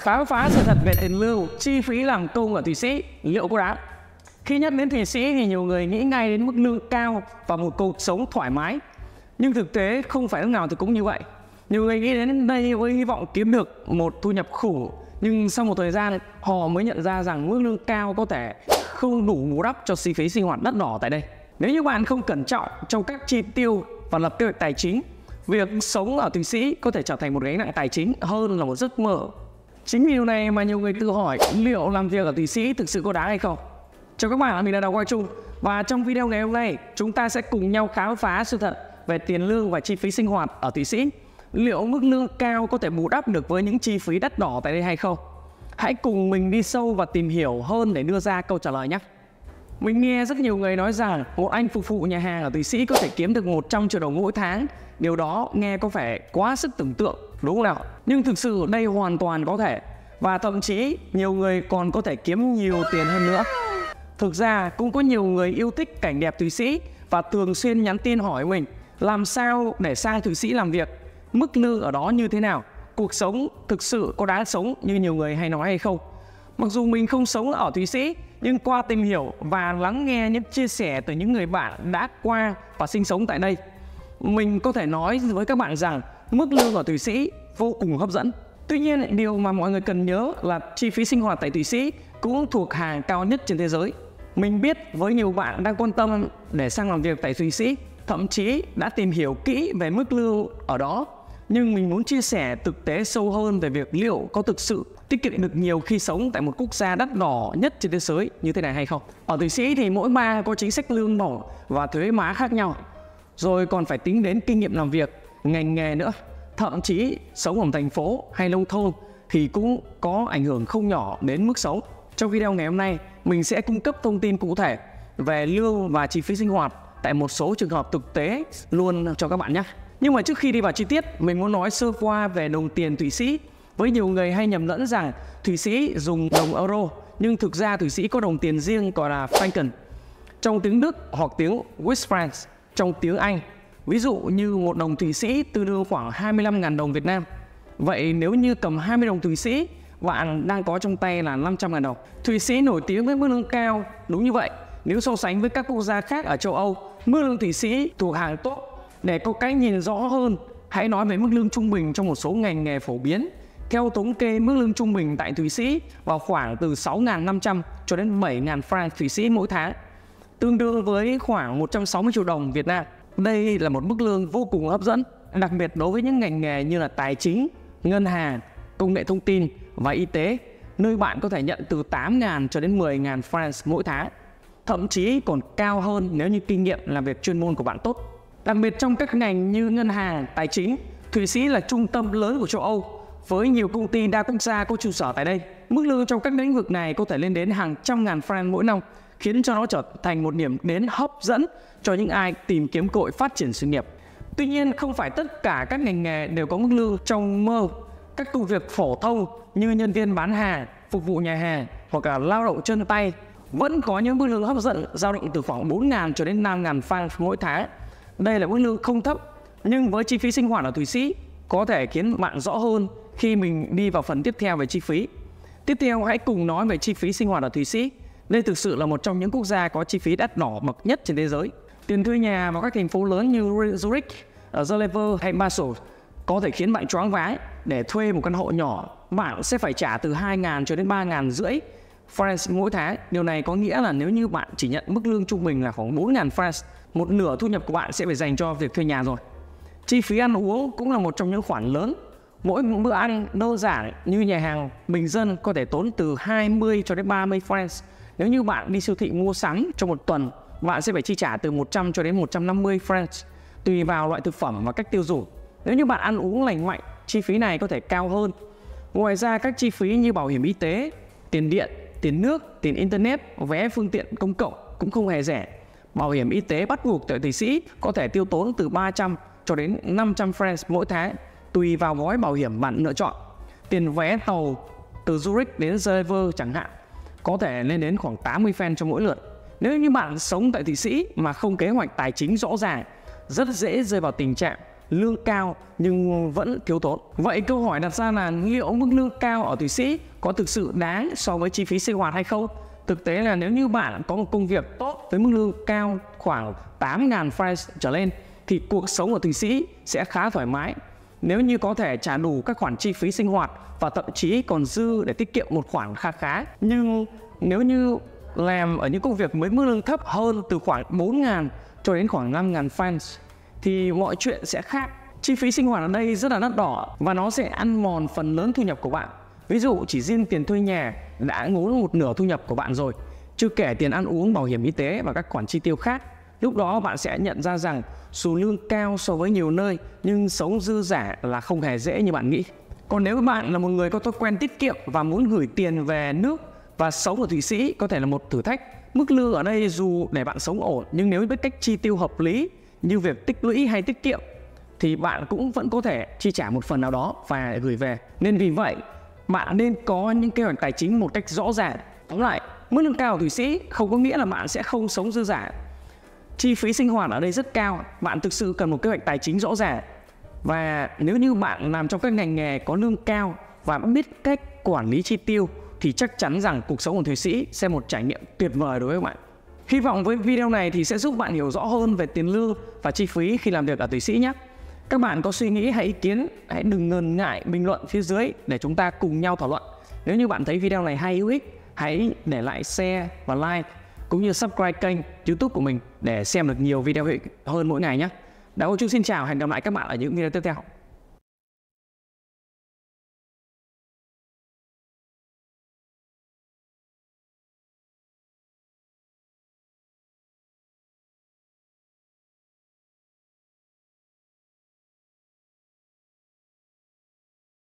khám phá sự thật về tiền lương, chi phí làm công ở Thụy Sĩ liệu có đáng? Khi nhắc đến Thụy Sĩ thì nhiều người nghĩ ngay đến mức lương cao và một cuộc sống thoải mái. Nhưng thực tế không phải lúc nào thì cũng như vậy. Nhiều người nghĩ đến đây với hy vọng kiếm được một thu nhập khủng nhưng sau một thời gian họ mới nhận ra rằng mức lương cao có thể không đủ bù đắp cho chi phí sinh hoạt đắt đỏ tại đây. Nếu như bạn không cẩn trọng trong các chi tiêu và lập kế hoạch tài chính, việc sống ở Thụy Sĩ có thể trở thành một gánh nặng tài chính hơn là một giấc mơ Chính vì điều này mà nhiều người tự hỏi liệu làm việc ở Thụy Sĩ thực sự có đáng hay không? Chào các bạn, mình là Đào Quang Trung và trong video ngày hôm nay chúng ta sẽ cùng nhau khám phá sự thật về tiền lương và chi phí sinh hoạt ở Thụy Sĩ. Liệu mức lương cao có thể bù đắp được với những chi phí đắt đỏ tại đây hay không? Hãy cùng mình đi sâu và tìm hiểu hơn để đưa ra câu trả lời nhé. Mình nghe rất nhiều người nói rằng một anh phục vụ nhà hàng ở Thụy Sĩ có thể kiếm được 100 triệu đồng mỗi tháng. Điều đó nghe có vẻ quá sức tưởng tượng đúng không nào nhưng thực sự đây hoàn toàn có thể và thậm chí nhiều người còn có thể kiếm nhiều tiền hơn nữa thực ra cũng có nhiều người yêu thích cảnh đẹp thụy sĩ và thường xuyên nhắn tin hỏi mình làm sao để sang thụy sĩ làm việc mức lương ở đó như thế nào cuộc sống thực sự có đáng sống như nhiều người hay nói hay không mặc dù mình không sống ở thụy sĩ nhưng qua tìm hiểu và lắng nghe những chia sẻ từ những người bạn đã qua và sinh sống tại đây mình có thể nói với các bạn rằng mức lương ở thụy sĩ vô cùng hấp dẫn Tuy nhiên, điều mà mọi người cần nhớ là chi phí sinh hoạt tại Thụy Sĩ cũng thuộc hàng cao nhất trên thế giới. Mình biết với nhiều bạn đang quan tâm để sang làm việc tại Thụy Sĩ, thậm chí đã tìm hiểu kỹ về mức lương ở đó. Nhưng mình muốn chia sẻ thực tế sâu hơn về việc liệu có thực sự tiết kiệm được nhiều khi sống tại một quốc gia đắt đỏ nhất trên thế giới như thế này hay không. Ở Thụy Sĩ thì mỗi bang có chính sách lương bổng và thuế má khác nhau. Rồi còn phải tính đến kinh nghiệm làm việc, ngành nghề nữa thậm chí sống ở thành phố hay nông thôn thì cũng có ảnh hưởng không nhỏ đến mức sống. Trong video ngày hôm nay, mình sẽ cung cấp thông tin cụ thể về lương và chi phí sinh hoạt tại một số trường hợp thực tế luôn cho các bạn nhé. Nhưng mà trước khi đi vào chi tiết, mình muốn nói sơ qua về đồng tiền Thụy Sĩ. Với nhiều người hay nhầm lẫn rằng Thụy Sĩ dùng đồng euro, nhưng thực ra Thụy Sĩ có đồng tiền riêng gọi là franken. Trong tiếng Đức hoặc tiếng Swiss franc, trong tiếng Anh Ví dụ như một đồng Thụy Sĩ tương đương khoảng 25.000 đồng Việt Nam. Vậy nếu như cầm 20 đồng Thụy Sĩ bạn đang có trong tay là 500.000 đồng. Thụy Sĩ nổi tiếng với mức lương cao, đúng như vậy. Nếu so sánh với các quốc gia khác ở châu Âu, mức lương Thụy Sĩ thuộc hàng tốt. Để có cái nhìn rõ hơn, hãy nói về mức lương trung bình trong một số ngành nghề phổ biến. Theo thống kê, mức lương trung bình tại Thụy Sĩ vào khoảng từ 6.500 cho đến 7.000 franc Thụy Sĩ mỗi tháng, tương đương với khoảng 160 triệu đồng Việt Nam. Đây là một mức lương vô cùng hấp dẫn, đặc biệt đối với những ngành nghề như là tài chính, ngân hàng, công nghệ thông tin và y tế, nơi bạn có thể nhận từ 8.000 cho đến 10.000 francs mỗi tháng, thậm chí còn cao hơn nếu như kinh nghiệm làm việc chuyên môn của bạn tốt. Đặc biệt trong các ngành như ngân hàng, tài chính, Thụy Sĩ là trung tâm lớn của châu Âu với nhiều công ty đa quốc gia có trụ sở tại đây. Mức lương trong các lĩnh vực này có thể lên đến hàng trăm ngàn franc mỗi năm, khiến cho nó trở thành một điểm đến hấp dẫn cho những ai tìm kiếm cơ hội phát triển sự nghiệp. Tuy nhiên, không phải tất cả các ngành nghề đều có mức lương trong mơ. Các công việc phổ thông như nhân viên bán hàng, phục vụ nhà hàng hoặc là lao động chân tay vẫn có những mức lương hấp dẫn dao động từ khoảng 4.000 cho đến 5.000 franc mỗi tháng. Đây là mức lương không thấp, nhưng với chi phí sinh hoạt ở Thụy Sĩ có thể khiến bạn rõ hơn khi mình đi vào phần tiếp theo về chi phí. Tiếp theo hãy cùng nói về chi phí sinh hoạt ở Thụy Sĩ. Đây thực sự là một trong những quốc gia có chi phí đắt đỏ bậc nhất trên thế giới. Tiền thuê nhà vào các thành phố lớn như Zurich, ờ, Geneva hay Basel có thể khiến bạn choáng váng để thuê một căn hộ nhỏ bạn sẽ phải trả từ 2.000 cho đến 3.000 rưỡi francs mỗi tháng. Điều này có nghĩa là nếu như bạn chỉ nhận mức lương trung bình là khoảng 4.000 francs, một nửa thu nhập của bạn sẽ phải dành cho việc thuê nhà rồi. Chi phí ăn uống cũng là một trong những khoản lớn. Mỗi bữa ăn đơn giản như nhà hàng bình dân có thể tốn từ 20 cho đến 30 francs nếu như bạn đi siêu thị mua sắm trong một tuần, bạn sẽ phải chi trả từ 100 cho đến 150 francs tùy vào loại thực phẩm và cách tiêu dùng. Nếu như bạn ăn uống lành mạnh, chi phí này có thể cao hơn. Ngoài ra các chi phí như bảo hiểm y tế, tiền điện, tiền nước, tiền internet, vé phương tiện công cộng cũng không hề rẻ. Bảo hiểm y tế bắt buộc tại Thụy Sĩ có thể tiêu tốn từ 300 cho đến 500 francs mỗi tháng tùy vào gói bảo hiểm bạn lựa chọn. Tiền vé tàu từ Zurich đến Geneva chẳng hạn có thể lên đến khoảng 80 fan cho mỗi lượt. Nếu như bạn sống tại Thụy Sĩ mà không kế hoạch tài chính rõ ràng, rất dễ rơi vào tình trạng lương cao nhưng vẫn thiếu thốn. Vậy câu hỏi đặt ra là liệu mức lương cao ở Thụy Sĩ có thực sự đáng so với chi phí sinh hoạt hay không? Thực tế là nếu như bạn có một công việc tốt với mức lương cao khoảng 8.000 francs trở lên thì cuộc sống ở Thụy Sĩ sẽ khá thoải mái nếu như có thể trả đủ các khoản chi phí sinh hoạt và thậm chí còn dư để tiết kiệm một khoản kha khá. Nhưng nếu như làm ở những công việc mới mức lương thấp hơn từ khoảng 4.000 cho đến khoảng 5.000 fans thì mọi chuyện sẽ khác. Chi phí sinh hoạt ở đây rất là đắt đỏ và nó sẽ ăn mòn phần lớn thu nhập của bạn. Ví dụ chỉ riêng tiền thuê nhà đã ngốn một nửa thu nhập của bạn rồi, chưa kể tiền ăn uống, bảo hiểm y tế và các khoản chi tiêu khác lúc đó bạn sẽ nhận ra rằng dù lương cao so với nhiều nơi nhưng sống dư giả là không hề dễ như bạn nghĩ còn nếu bạn là một người có thói quen tiết kiệm và muốn gửi tiền về nước và sống ở thụy sĩ có thể là một thử thách mức lương ở đây dù để bạn sống ổn nhưng nếu biết cách chi tiêu hợp lý như việc tích lũy hay tiết kiệm thì bạn cũng vẫn có thể chi trả một phần nào đó và gửi về nên vì vậy bạn nên có những kế hoạch tài chính một cách rõ ràng tóm lại mức lương cao ở thụy sĩ không có nghĩa là bạn sẽ không sống dư giả chi phí sinh hoạt ở đây rất cao bạn thực sự cần một kế hoạch tài chính rõ ràng và nếu như bạn làm trong các ngành nghề có lương cao và biết cách quản lý chi tiêu thì chắc chắn rằng cuộc sống của thụy sĩ sẽ một trải nghiệm tuyệt vời đối với bạn hy vọng với video này thì sẽ giúp bạn hiểu rõ hơn về tiền lương và chi phí khi làm việc ở thụy sĩ nhé các bạn có suy nghĩ hay ý kiến hãy đừng ngần ngại bình luận phía dưới để chúng ta cùng nhau thảo luận nếu như bạn thấy video này hay hữu ích hãy để lại share và like cũng như subscribe kênh YouTube của mình để xem được nhiều video hơn mỗi ngày nhé. Đã Hùng Trung xin chào, hẹn gặp lại các bạn ở những video tiếp theo.